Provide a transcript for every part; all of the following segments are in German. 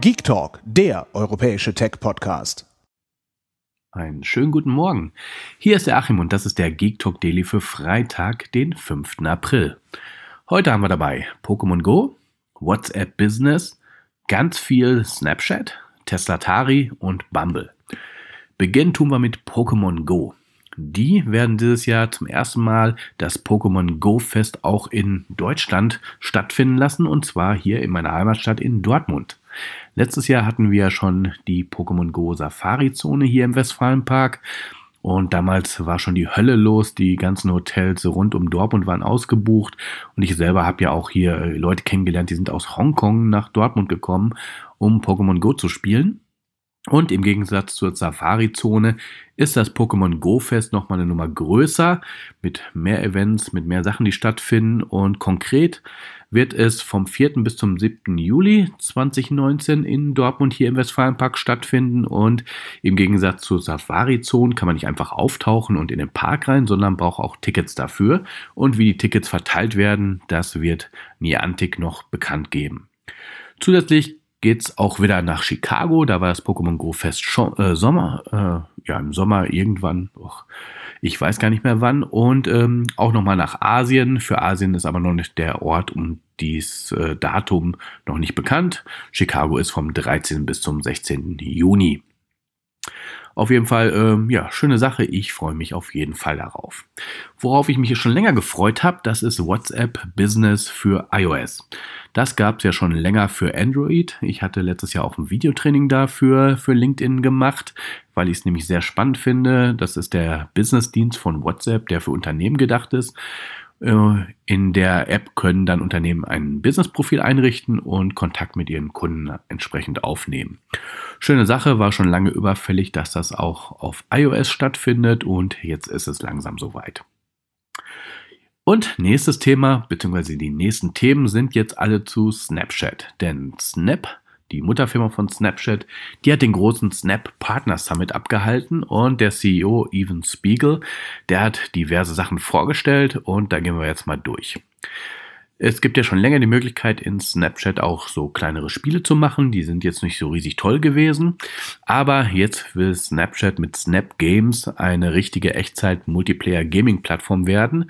Geek Talk, der europäische Tech-Podcast. Einen schönen guten Morgen. Hier ist der Achim und das ist der Geek Talk Daily für Freitag, den 5. April. Heute haben wir dabei Pokémon Go, WhatsApp Business, ganz viel Snapchat, Teslatari und Bumble. Beginnen tun wir mit Pokémon Go. Die werden dieses Jahr zum ersten Mal das Pokémon Go Fest auch in Deutschland stattfinden lassen und zwar hier in meiner Heimatstadt in Dortmund. Letztes Jahr hatten wir ja schon die Pokémon Go Safari Zone hier im Westfalenpark. Und damals war schon die Hölle los. Die ganzen Hotels rund um Dortmund waren ausgebucht. Und ich selber habe ja auch hier äh, Leute kennengelernt, die sind aus Hongkong nach Dortmund gekommen, um Pokémon Go zu spielen. Und im Gegensatz zur Safari-Zone ist das Pokémon Go Fest nochmal eine Nummer größer, mit mehr Events, mit mehr Sachen, die stattfinden. Und konkret wird es vom 4. bis zum 7. Juli 2019 in Dortmund hier im Westfalenpark stattfinden. Und im Gegensatz zur Safari-Zone kann man nicht einfach auftauchen und in den Park rein, sondern braucht auch Tickets dafür. Und wie die Tickets verteilt werden, das wird Niantic noch bekannt geben. Zusätzlich geht es auch wieder nach Chicago. Da war das Pokémon Go Fest schon, äh, Sommer, äh, ja im Sommer irgendwann. Och, ich weiß gar nicht mehr wann. Und ähm, auch nochmal nach Asien. Für Asien ist aber noch nicht der Ort und dies äh, Datum noch nicht bekannt. Chicago ist vom 13. bis zum 16. Juni. Auf jeden Fall, ähm, ja, schöne Sache. Ich freue mich auf jeden Fall darauf. Worauf ich mich schon länger gefreut habe, das ist WhatsApp Business für iOS. Das gab es ja schon länger für Android. Ich hatte letztes Jahr auch ein Videotraining dafür für LinkedIn gemacht, weil ich es nämlich sehr spannend finde. Das ist der Business-Dienst von WhatsApp, der für Unternehmen gedacht ist. Äh, in der App können dann Unternehmen ein Business-Profil einrichten und Kontakt mit ihren Kunden entsprechend aufnehmen. Schöne Sache, war schon lange überfällig, dass das auch auf iOS stattfindet und jetzt ist es langsam soweit. Und nächstes Thema, beziehungsweise die nächsten Themen sind jetzt alle zu Snapchat, denn Snap die Mutterfirma von Snapchat, die hat den großen Snap Partner Summit abgehalten und der CEO Evan Spiegel, der hat diverse Sachen vorgestellt und da gehen wir jetzt mal durch. Es gibt ja schon länger die Möglichkeit, in Snapchat auch so kleinere Spiele zu machen. Die sind jetzt nicht so riesig toll gewesen. Aber jetzt will Snapchat mit Snap Games eine richtige Echtzeit-Multiplayer-Gaming-Plattform werden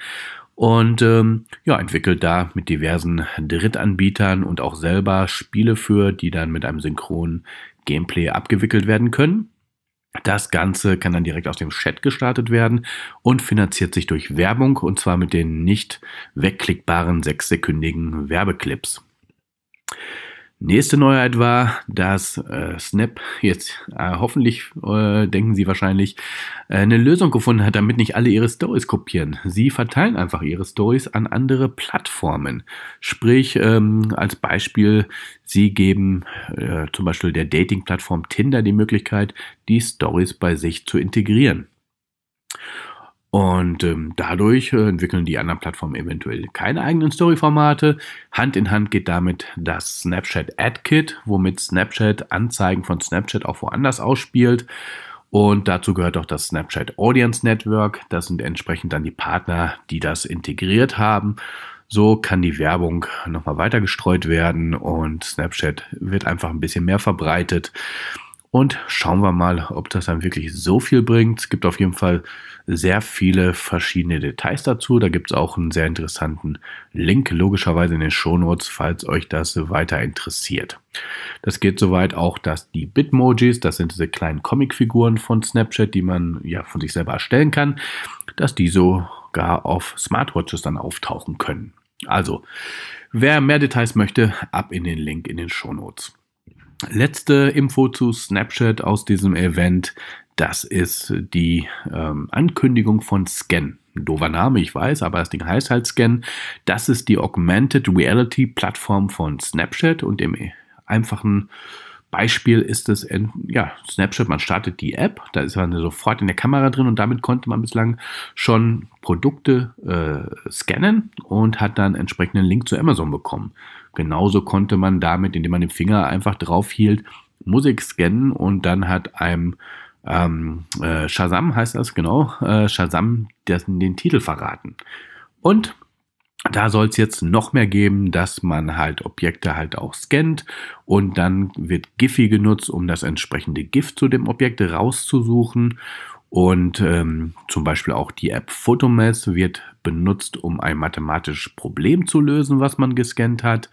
und ähm, ja, entwickelt da mit diversen Drittanbietern und auch selber Spiele für, die dann mit einem synchronen Gameplay abgewickelt werden können. Das Ganze kann dann direkt aus dem Chat gestartet werden und finanziert sich durch Werbung und zwar mit den nicht wegklickbaren sechssekündigen Werbeclips. Nächste Neuheit war, dass äh, Snap jetzt äh, hoffentlich, äh, denken Sie wahrscheinlich, äh, eine Lösung gefunden hat, damit nicht alle ihre Stories kopieren. Sie verteilen einfach ihre Stories an andere Plattformen. Sprich, ähm, als Beispiel, Sie geben äh, zum Beispiel der Dating-Plattform Tinder die Möglichkeit, die Stories bei sich zu integrieren. Und ähm, dadurch äh, entwickeln die anderen Plattformen eventuell keine eigenen Story-Formate. Hand in Hand geht damit das Snapchat Ad-Kit, womit Snapchat Anzeigen von Snapchat auch woanders ausspielt. Und dazu gehört auch das Snapchat Audience Network. Das sind entsprechend dann die Partner, die das integriert haben. So kann die Werbung nochmal weiter gestreut werden und Snapchat wird einfach ein bisschen mehr verbreitet. Und schauen wir mal, ob das dann wirklich so viel bringt. Es gibt auf jeden Fall sehr viele verschiedene Details dazu. Da gibt es auch einen sehr interessanten Link, logischerweise in den Shownotes, falls euch das weiter interessiert. Das geht soweit auch, dass die Bitmojis, das sind diese kleinen Comicfiguren von Snapchat, die man ja von sich selber erstellen kann, dass die sogar auf Smartwatches dann auftauchen können. Also, wer mehr Details möchte, ab in den Link in den Shownotes. Letzte Info zu Snapchat aus diesem Event, das ist die ähm, Ankündigung von Scan. Ein doofer Name, ich weiß, aber das Ding heißt halt Scan. Das ist die Augmented Reality Plattform von Snapchat und im einfachen Beispiel ist es, in, ja, Snapshot, man startet die App, da ist man sofort in der Kamera drin und damit konnte man bislang schon Produkte äh, scannen und hat dann entsprechenden Link zu Amazon bekommen. Genauso konnte man damit, indem man den Finger einfach drauf hielt, Musik scannen und dann hat einem ähm, äh, Shazam heißt das genau, äh, Shazam das, den Titel verraten. Und da soll es jetzt noch mehr geben, dass man halt Objekte halt auch scannt und dann wird Giphy genutzt, um das entsprechende GIF zu dem Objekt rauszusuchen. Und ähm, zum Beispiel auch die App Photomess wird benutzt, um ein mathematisches Problem zu lösen, was man gescannt hat.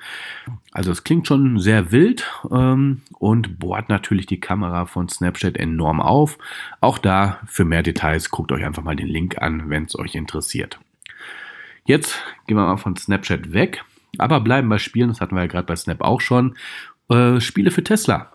Also es klingt schon sehr wild ähm, und bohrt natürlich die Kamera von Snapchat enorm auf. Auch da für mehr Details guckt euch einfach mal den Link an, wenn es euch interessiert. Jetzt gehen wir mal von Snapchat weg, aber bleiben bei Spielen, das hatten wir ja gerade bei Snap auch schon. Äh, Spiele für Tesla.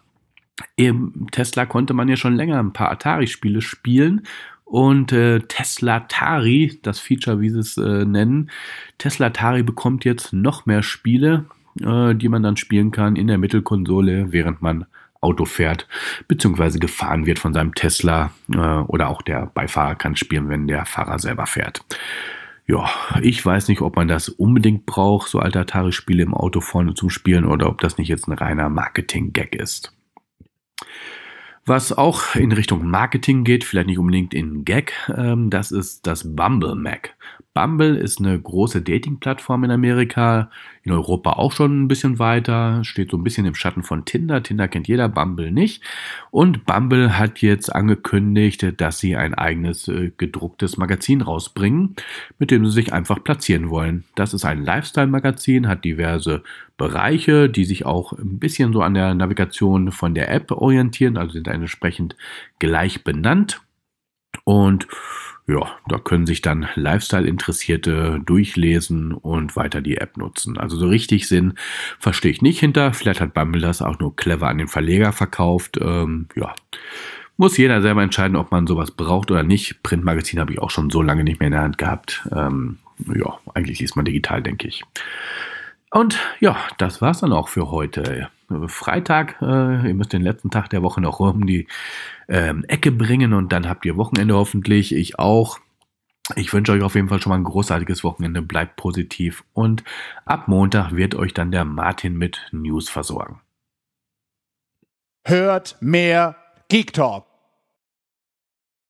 Im Tesla konnte man ja schon länger ein paar Atari-Spiele spielen und äh, Tesla Atari, das Feature, wie sie es äh, nennen, Tesla Tari bekommt jetzt noch mehr Spiele, äh, die man dann spielen kann in der Mittelkonsole, während man Auto fährt beziehungsweise gefahren wird von seinem Tesla äh, oder auch der Beifahrer kann spielen, wenn der Fahrer selber fährt ja, ich weiß nicht, ob man das unbedingt braucht, so alte Atari-Spiele im Auto vorne zum Spielen oder ob das nicht jetzt ein reiner Marketing-Gag ist. Was auch in Richtung Marketing geht, vielleicht nicht unbedingt in Gag, ähm, das ist das Bumble Mac. Bumble ist eine große Dating-Plattform in Amerika, in Europa auch schon ein bisschen weiter, steht so ein bisschen im Schatten von Tinder. Tinder kennt jeder, Bumble nicht. Und Bumble hat jetzt angekündigt, dass sie ein eigenes äh, gedrucktes Magazin rausbringen, mit dem sie sich einfach platzieren wollen. Das ist ein Lifestyle-Magazin, hat diverse Bereiche, die sich auch ein bisschen so an der Navigation von der App orientieren, also sind entsprechend gleich benannt. Und ja, da können sich dann Lifestyle-Interessierte durchlesen und weiter die App nutzen. Also so richtig Sinn verstehe ich nicht hinter. Vielleicht hat Bumble das auch nur clever an den Verleger verkauft. Ähm, ja, muss jeder selber entscheiden, ob man sowas braucht oder nicht. Printmagazin habe ich auch schon so lange nicht mehr in der Hand gehabt. Ähm, ja, eigentlich liest man digital, denke ich. Und ja, das war's dann auch für heute. Freitag. Äh, ihr müsst den letzten Tag der Woche noch um die ähm, Ecke bringen und dann habt ihr Wochenende hoffentlich. Ich auch. Ich wünsche euch auf jeden Fall schon mal ein großartiges Wochenende. Bleibt positiv und ab Montag wird euch dann der Martin mit News versorgen. Hört mehr Geek Talk.